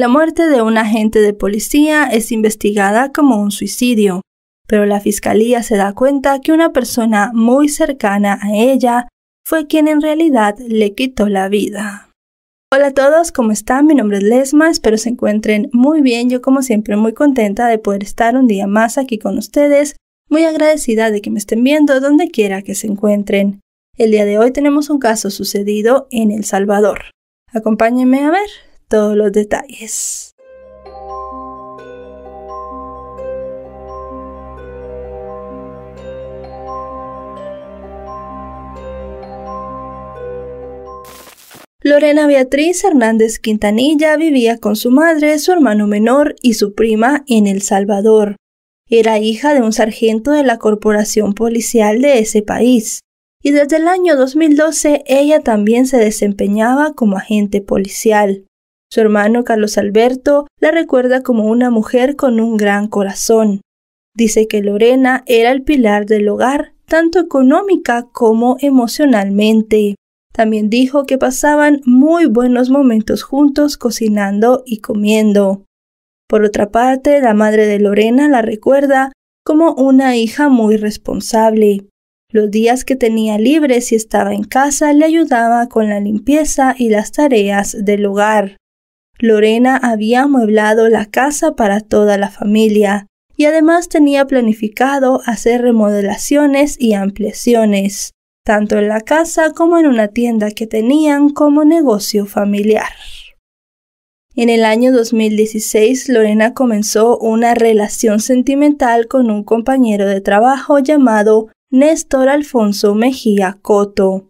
La muerte de un agente de policía es investigada como un suicidio, pero la fiscalía se da cuenta que una persona muy cercana a ella fue quien en realidad le quitó la vida. Hola a todos, ¿cómo están? Mi nombre es Lesma, espero se encuentren muy bien. Yo como siempre muy contenta de poder estar un día más aquí con ustedes, muy agradecida de que me estén viendo donde quiera que se encuentren. El día de hoy tenemos un caso sucedido en El Salvador. Acompáñenme a ver todos los detalles. Lorena Beatriz Hernández Quintanilla vivía con su madre, su hermano menor y su prima en El Salvador. Era hija de un sargento de la corporación policial de ese país, y desde el año 2012 ella también se desempeñaba como agente policial. Su hermano Carlos Alberto la recuerda como una mujer con un gran corazón. Dice que Lorena era el pilar del hogar, tanto económica como emocionalmente. También dijo que pasaban muy buenos momentos juntos cocinando y comiendo. Por otra parte, la madre de Lorena la recuerda como una hija muy responsable. Los días que tenía libres y estaba en casa le ayudaba con la limpieza y las tareas del hogar. Lorena había amueblado la casa para toda la familia y además tenía planificado hacer remodelaciones y ampliaciones, tanto en la casa como en una tienda que tenían como negocio familiar. En el año 2016, Lorena comenzó una relación sentimental con un compañero de trabajo llamado Néstor Alfonso Mejía Coto.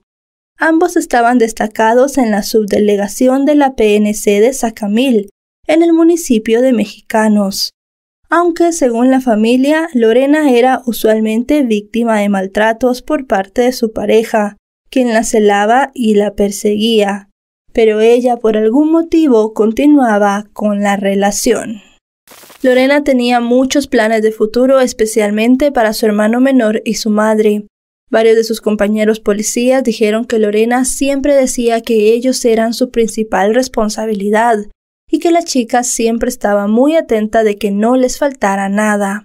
Ambos estaban destacados en la subdelegación de la PNC de Sacamil, en el municipio de Mexicanos. Aunque, según la familia, Lorena era usualmente víctima de maltratos por parte de su pareja, quien la celaba y la perseguía, pero ella por algún motivo continuaba con la relación. Lorena tenía muchos planes de futuro, especialmente para su hermano menor y su madre, Varios de sus compañeros policías dijeron que Lorena siempre decía que ellos eran su principal responsabilidad y que la chica siempre estaba muy atenta de que no les faltara nada.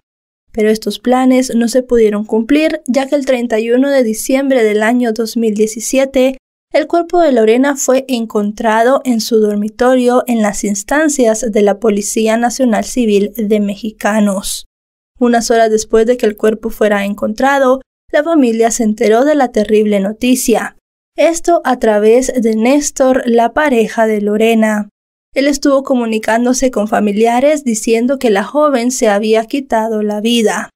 Pero estos planes no se pudieron cumplir ya que el 31 de diciembre del año 2017 el cuerpo de Lorena fue encontrado en su dormitorio en las instancias de la Policía Nacional Civil de Mexicanos. Unas horas después de que el cuerpo fuera encontrado, la familia se enteró de la terrible noticia. Esto a través de Néstor, la pareja de Lorena. Él estuvo comunicándose con familiares diciendo que la joven se había quitado la vida.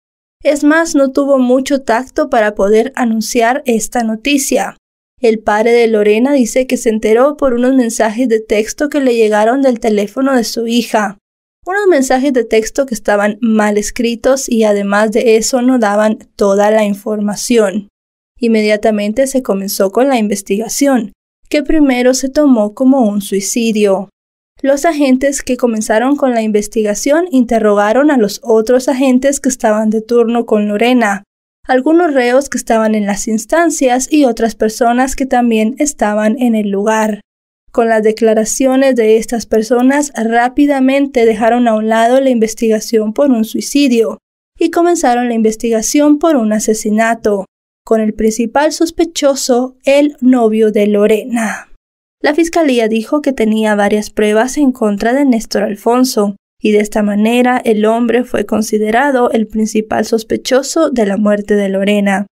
Es más, no tuvo mucho tacto para poder anunciar esta noticia. El padre de Lorena dice que se enteró por unos mensajes de texto que le llegaron del teléfono de su hija unos mensajes de texto que estaban mal escritos y además de eso no daban toda la información. Inmediatamente se comenzó con la investigación, que primero se tomó como un suicidio. Los agentes que comenzaron con la investigación interrogaron a los otros agentes que estaban de turno con Lorena, algunos reos que estaban en las instancias y otras personas que también estaban en el lugar. Con las declaraciones de estas personas rápidamente dejaron a un lado la investigación por un suicidio y comenzaron la investigación por un asesinato, con el principal sospechoso, el novio de Lorena. La fiscalía dijo que tenía varias pruebas en contra de Néstor Alfonso, y de esta manera el hombre fue considerado el principal sospechoso de la muerte de Lorena.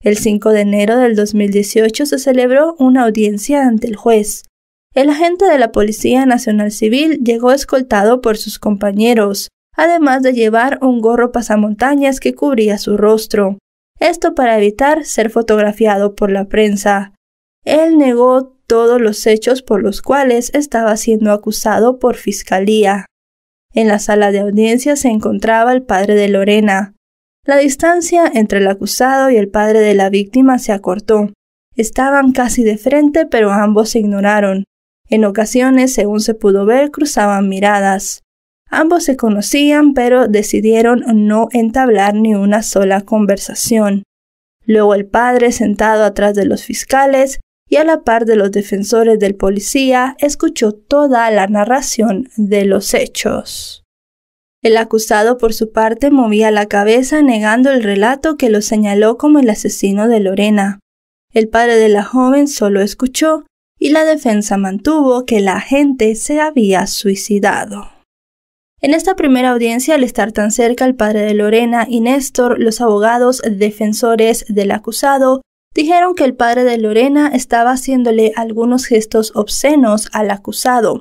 El 5 de enero del 2018 se celebró una audiencia ante el juez, el agente de la Policía Nacional Civil llegó escoltado por sus compañeros, además de llevar un gorro pasamontañas que cubría su rostro. Esto para evitar ser fotografiado por la prensa. Él negó todos los hechos por los cuales estaba siendo acusado por fiscalía. En la sala de audiencia se encontraba el padre de Lorena. La distancia entre el acusado y el padre de la víctima se acortó. Estaban casi de frente, pero ambos se ignoraron. En ocasiones, según se pudo ver, cruzaban miradas. Ambos se conocían, pero decidieron no entablar ni una sola conversación. Luego el padre, sentado atrás de los fiscales y a la par de los defensores del policía, escuchó toda la narración de los hechos. El acusado, por su parte, movía la cabeza negando el relato que lo señaló como el asesino de Lorena. El padre de la joven solo escuchó y la defensa mantuvo que la gente se había suicidado. En esta primera audiencia, al estar tan cerca el padre de Lorena y Néstor, los abogados defensores del acusado, dijeron que el padre de Lorena estaba haciéndole algunos gestos obscenos al acusado,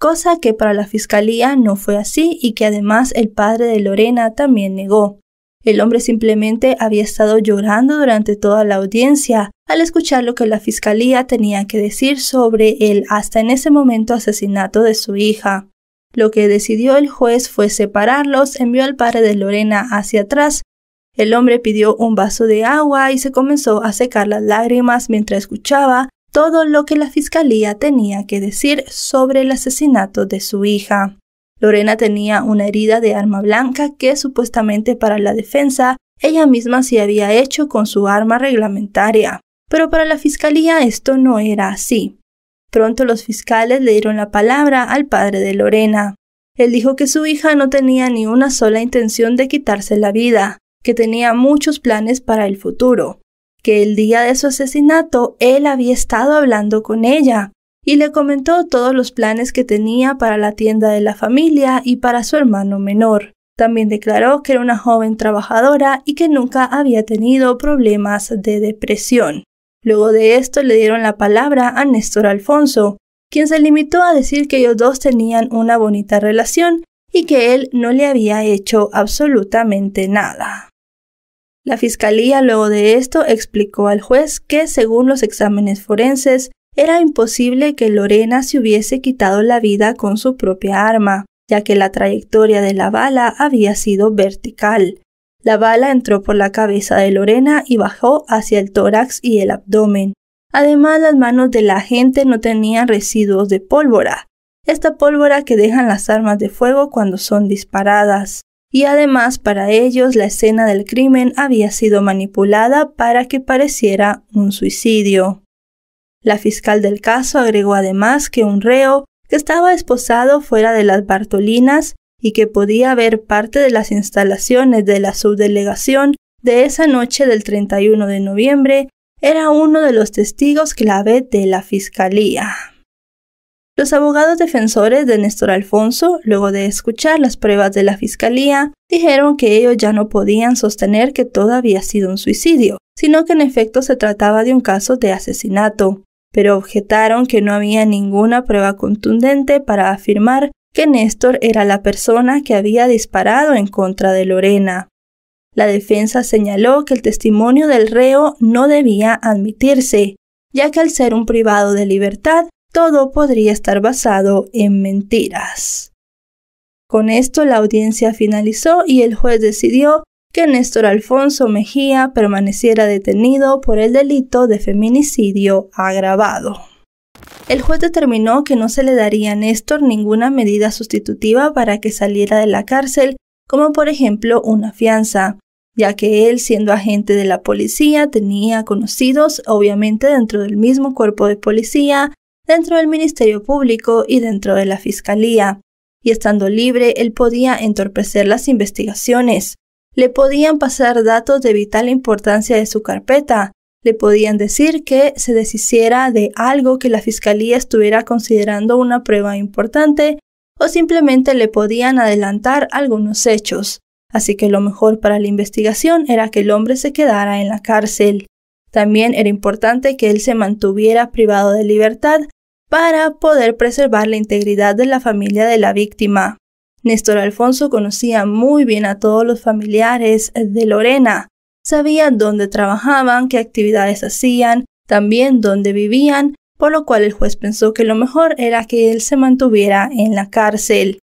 cosa que para la fiscalía no fue así y que además el padre de Lorena también negó. El hombre simplemente había estado llorando durante toda la audiencia al escuchar lo que la fiscalía tenía que decir sobre el hasta en ese momento asesinato de su hija. Lo que decidió el juez fue separarlos, envió al padre de Lorena hacia atrás. El hombre pidió un vaso de agua y se comenzó a secar las lágrimas mientras escuchaba todo lo que la fiscalía tenía que decir sobre el asesinato de su hija. Lorena tenía una herida de arma blanca que supuestamente para la defensa ella misma se había hecho con su arma reglamentaria, pero para la fiscalía esto no era así. Pronto los fiscales le dieron la palabra al padre de Lorena. Él dijo que su hija no tenía ni una sola intención de quitarse la vida, que tenía muchos planes para el futuro, que el día de su asesinato él había estado hablando con ella, y le comentó todos los planes que tenía para la tienda de la familia y para su hermano menor. También declaró que era una joven trabajadora y que nunca había tenido problemas de depresión. Luego de esto le dieron la palabra a Néstor Alfonso, quien se limitó a decir que ellos dos tenían una bonita relación y que él no le había hecho absolutamente nada. La fiscalía luego de esto explicó al juez que, según los exámenes forenses, era imposible que Lorena se hubiese quitado la vida con su propia arma, ya que la trayectoria de la bala había sido vertical. La bala entró por la cabeza de Lorena y bajó hacia el tórax y el abdomen. Además, las manos de la gente no tenían residuos de pólvora, esta pólvora que dejan las armas de fuego cuando son disparadas. Y además, para ellos, la escena del crimen había sido manipulada para que pareciera un suicidio. La fiscal del caso agregó además que un reo que estaba esposado fuera de las Bartolinas y que podía ver parte de las instalaciones de la subdelegación de esa noche del 31 de noviembre, era uno de los testigos clave de la Fiscalía. Los abogados defensores de Néstor Alfonso, luego de escuchar las pruebas de la Fiscalía, dijeron que ellos ya no podían sostener que todo había sido un suicidio, sino que en efecto se trataba de un caso de asesinato pero objetaron que no había ninguna prueba contundente para afirmar que Néstor era la persona que había disparado en contra de Lorena. La defensa señaló que el testimonio del reo no debía admitirse, ya que al ser un privado de libertad, todo podría estar basado en mentiras. Con esto la audiencia finalizó y el juez decidió que Néstor Alfonso Mejía permaneciera detenido por el delito de feminicidio agravado. El juez determinó que no se le daría a Néstor ninguna medida sustitutiva para que saliera de la cárcel, como por ejemplo una fianza, ya que él, siendo agente de la policía, tenía conocidos, obviamente dentro del mismo cuerpo de policía, dentro del Ministerio Público y dentro de la Fiscalía, y estando libre, él podía entorpecer las investigaciones le podían pasar datos de vital importancia de su carpeta, le podían decir que se deshiciera de algo que la Fiscalía estuviera considerando una prueba importante, o simplemente le podían adelantar algunos hechos. Así que lo mejor para la investigación era que el hombre se quedara en la cárcel. También era importante que él se mantuviera privado de libertad para poder preservar la integridad de la familia de la víctima. Néstor Alfonso conocía muy bien a todos los familiares de Lorena, sabía dónde trabajaban, qué actividades hacían, también dónde vivían, por lo cual el juez pensó que lo mejor era que él se mantuviera en la cárcel.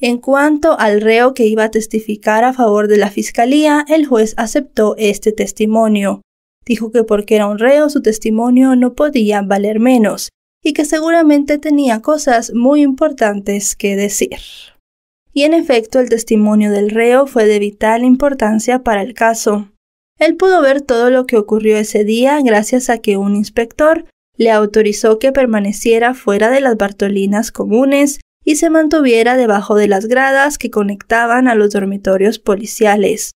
En cuanto al reo que iba a testificar a favor de la Fiscalía, el juez aceptó este testimonio. Dijo que porque era un reo su testimonio no podía valer menos, y que seguramente tenía cosas muy importantes que decir y en efecto el testimonio del reo fue de vital importancia para el caso. Él pudo ver todo lo que ocurrió ese día gracias a que un inspector le autorizó que permaneciera fuera de las Bartolinas comunes y se mantuviera debajo de las gradas que conectaban a los dormitorios policiales.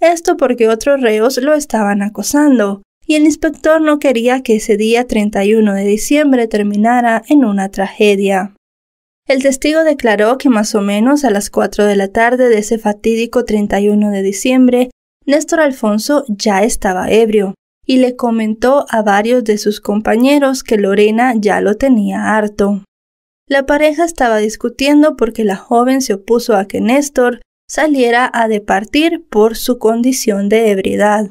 Esto porque otros reos lo estaban acosando, y el inspector no quería que ese día 31 de diciembre terminara en una tragedia. El testigo declaró que más o menos a las 4 de la tarde de ese fatídico 31 de diciembre, Néstor Alfonso ya estaba ebrio y le comentó a varios de sus compañeros que Lorena ya lo tenía harto. La pareja estaba discutiendo porque la joven se opuso a que Néstor saliera a departir por su condición de ebriedad.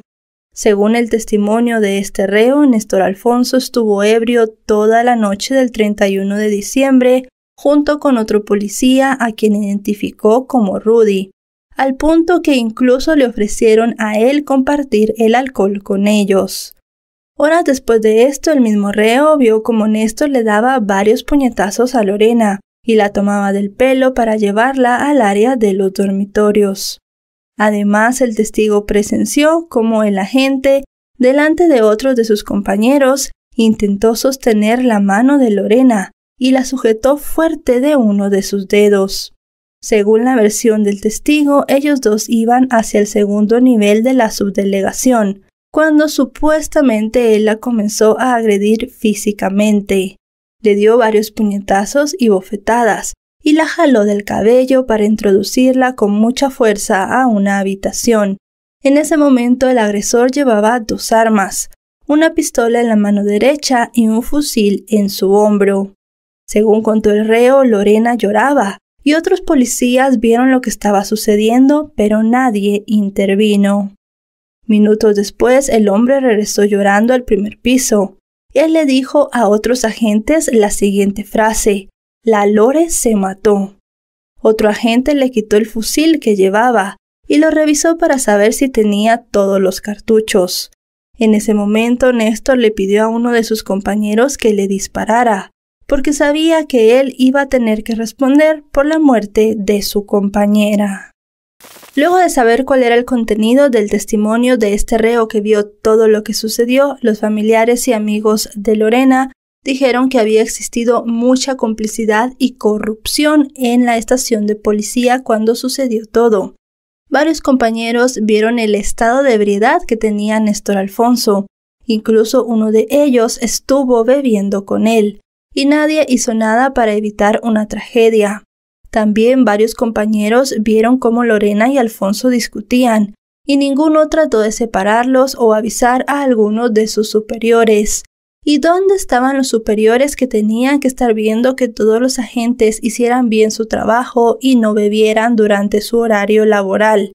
Según el testimonio de este reo, Néstor Alfonso estuvo ebrio toda la noche del 31 de diciembre junto con otro policía a quien identificó como Rudy, al punto que incluso le ofrecieron a él compartir el alcohol con ellos. Horas después de esto, el mismo reo vio como Néstor le daba varios puñetazos a Lorena y la tomaba del pelo para llevarla al área de los dormitorios. Además, el testigo presenció cómo el agente, delante de otros de sus compañeros, intentó sostener la mano de Lorena, y la sujetó fuerte de uno de sus dedos. Según la versión del testigo, ellos dos iban hacia el segundo nivel de la subdelegación, cuando supuestamente él la comenzó a agredir físicamente. Le dio varios puñetazos y bofetadas, y la jaló del cabello para introducirla con mucha fuerza a una habitación. En ese momento el agresor llevaba dos armas, una pistola en la mano derecha y un fusil en su hombro. Según contó el reo, Lorena lloraba y otros policías vieron lo que estaba sucediendo, pero nadie intervino. Minutos después, el hombre regresó llorando al primer piso. Él le dijo a otros agentes la siguiente frase, La Lore se mató. Otro agente le quitó el fusil que llevaba y lo revisó para saber si tenía todos los cartuchos. En ese momento, Néstor le pidió a uno de sus compañeros que le disparara, porque sabía que él iba a tener que responder por la muerte de su compañera. Luego de saber cuál era el contenido del testimonio de este reo que vio todo lo que sucedió, los familiares y amigos de Lorena dijeron que había existido mucha complicidad y corrupción en la estación de policía cuando sucedió todo. Varios compañeros vieron el estado de ebriedad que tenía Néstor Alfonso. Incluso uno de ellos estuvo bebiendo con él y nadie hizo nada para evitar una tragedia. También varios compañeros vieron cómo Lorena y Alfonso discutían, y ninguno trató de separarlos o avisar a alguno de sus superiores. ¿Y dónde estaban los superiores que tenían que estar viendo que todos los agentes hicieran bien su trabajo y no bebieran durante su horario laboral?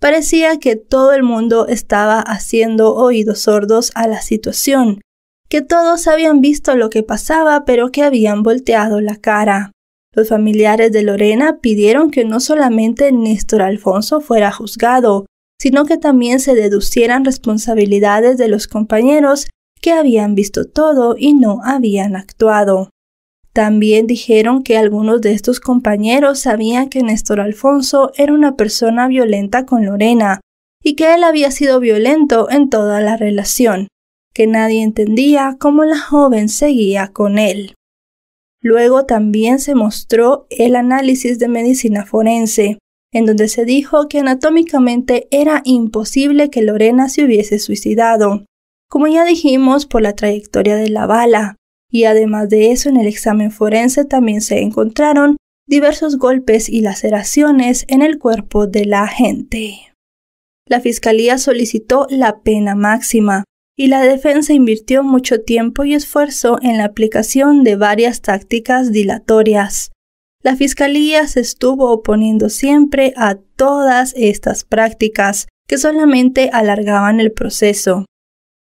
Parecía que todo el mundo estaba haciendo oídos sordos a la situación, que todos habían visto lo que pasaba, pero que habían volteado la cara. Los familiares de Lorena pidieron que no solamente Néstor Alfonso fuera juzgado, sino que también se deducieran responsabilidades de los compañeros que habían visto todo y no habían actuado. También dijeron que algunos de estos compañeros sabían que Néstor Alfonso era una persona violenta con Lorena y que él había sido violento en toda la relación, nadie entendía cómo la joven seguía con él. Luego también se mostró el análisis de medicina forense, en donde se dijo que anatómicamente era imposible que Lorena se hubiese suicidado, como ya dijimos por la trayectoria de la bala, y además de eso en el examen forense también se encontraron diversos golpes y laceraciones en el cuerpo de la gente. La fiscalía solicitó la pena máxima, y la defensa invirtió mucho tiempo y esfuerzo en la aplicación de varias tácticas dilatorias. La Fiscalía se estuvo oponiendo siempre a todas estas prácticas, que solamente alargaban el proceso.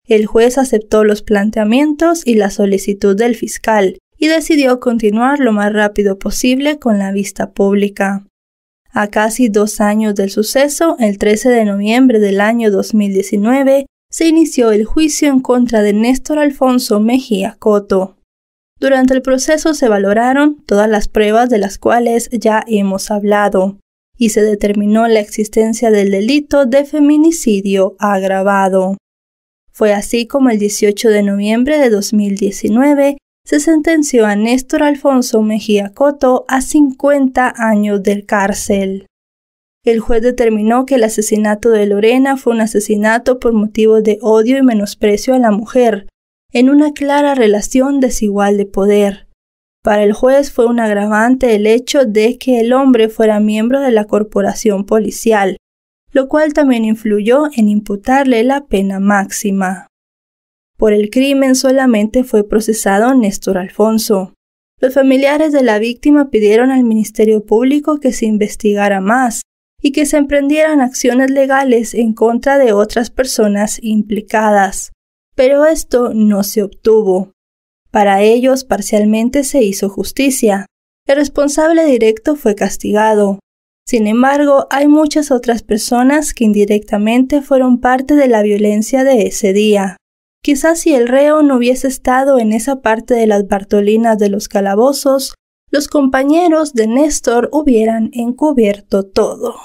El juez aceptó los planteamientos y la solicitud del fiscal, y decidió continuar lo más rápido posible con la vista pública. A casi dos años del suceso, el 13 de noviembre del año 2019, se inició el juicio en contra de Néstor Alfonso Mejía Coto. Durante el proceso se valoraron todas las pruebas de las cuales ya hemos hablado y se determinó la existencia del delito de feminicidio agravado. Fue así como el 18 de noviembre de 2019 se sentenció a Néstor Alfonso Mejía Coto a 50 años de cárcel el juez determinó que el asesinato de Lorena fue un asesinato por motivos de odio y menosprecio a la mujer, en una clara relación desigual de poder. Para el juez fue un agravante el hecho de que el hombre fuera miembro de la corporación policial, lo cual también influyó en imputarle la pena máxima. Por el crimen solamente fue procesado Néstor Alfonso. Los familiares de la víctima pidieron al Ministerio Público que se investigara más, y que se emprendieran acciones legales en contra de otras personas implicadas. Pero esto no se obtuvo. Para ellos parcialmente se hizo justicia. El responsable directo fue castigado. Sin embargo, hay muchas otras personas que indirectamente fueron parte de la violencia de ese día. Quizás si el reo no hubiese estado en esa parte de las Bartolinas de los calabozos, los compañeros de Néstor hubieran encubierto todo.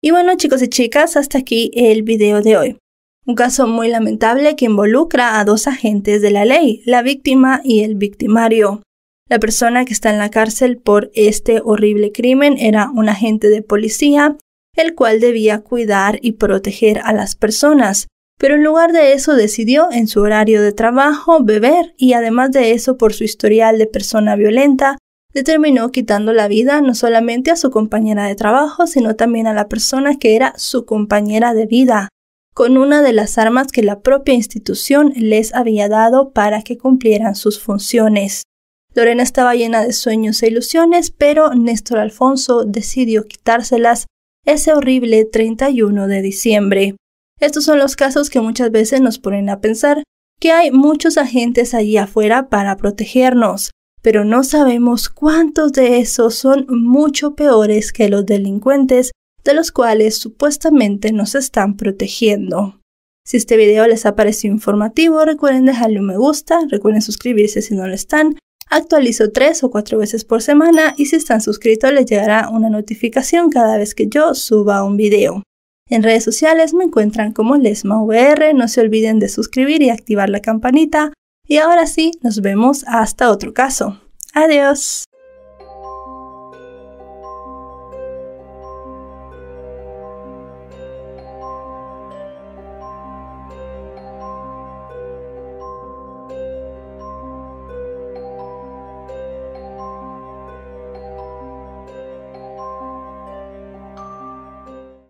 Y bueno chicos y chicas, hasta aquí el video de hoy. Un caso muy lamentable que involucra a dos agentes de la ley, la víctima y el victimario. La persona que está en la cárcel por este horrible crimen era un agente de policía, el cual debía cuidar y proteger a las personas, pero en lugar de eso decidió en su horario de trabajo beber y además de eso por su historial de persona violenta, determinó quitando la vida no solamente a su compañera de trabajo, sino también a la persona que era su compañera de vida, con una de las armas que la propia institución les había dado para que cumplieran sus funciones. Lorena estaba llena de sueños e ilusiones, pero Néstor Alfonso decidió quitárselas ese horrible 31 de diciembre. Estos son los casos que muchas veces nos ponen a pensar que hay muchos agentes allí afuera para protegernos, pero no sabemos cuántos de esos son mucho peores que los delincuentes de los cuales supuestamente nos están protegiendo. Si este video les ha parecido informativo, recuerden dejarle un me gusta, recuerden suscribirse si no lo están. Actualizo tres o cuatro veces por semana y si están suscritos les llegará una notificación cada vez que yo suba un video. En redes sociales me encuentran como LesmaVR, no se olviden de suscribir y activar la campanita. Y ahora sí, nos vemos hasta otro caso. Adiós.